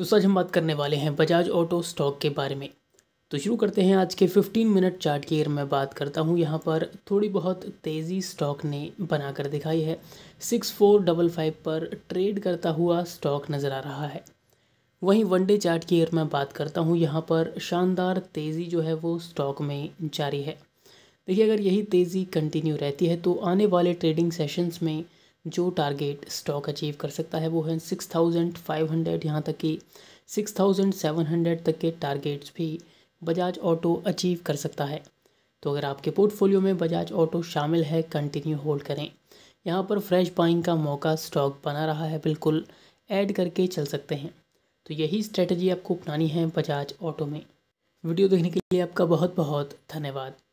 तो सच हम बात करने वाले हैं बजाज ऑटो स्टॉक के बारे में तो शुरू करते हैं आज के 15 मिनट चार्ट की अगर मैं बात करता हूँ यहाँ पर थोड़ी बहुत तेज़ी स्टॉक ने बनाकर दिखाई है सिक्स फोर डबल फाइव पर ट्रेड करता हुआ स्टॉक नज़र आ रहा है वहीं वनडे चार्ट की अगर मैं बात करता हूँ यहाँ पर शानदार तेज़ी जो है वो स्टॉक में जारी है देखिए अगर यही तेज़ी कंटिन्यू रहती है तो आने वाले ट्रेडिंग सेशंस में जो टारगेट स्टॉक अचीव कर सकता है वो है सिक्स थाउजेंड फाइव हंड्रेड यहाँ तक कि सिक्स थाउजेंड सेवन हंड्रेड तक के टारगेट्स भी बजाज ऑटो अचीव कर सकता है तो अगर आपके पोर्टफोलियो में बजाज ऑटो शामिल है कंटिन्यू होल्ड करें यहाँ पर फ्रेश बाइंग का मौका स्टॉक बना रहा है बिल्कुल ऐड करके चल सकते हैं तो यही स्ट्रेटजी आपको अपनानी है बजाज ऑटो में वीडियो देखने के लिए आपका बहुत बहुत धन्यवाद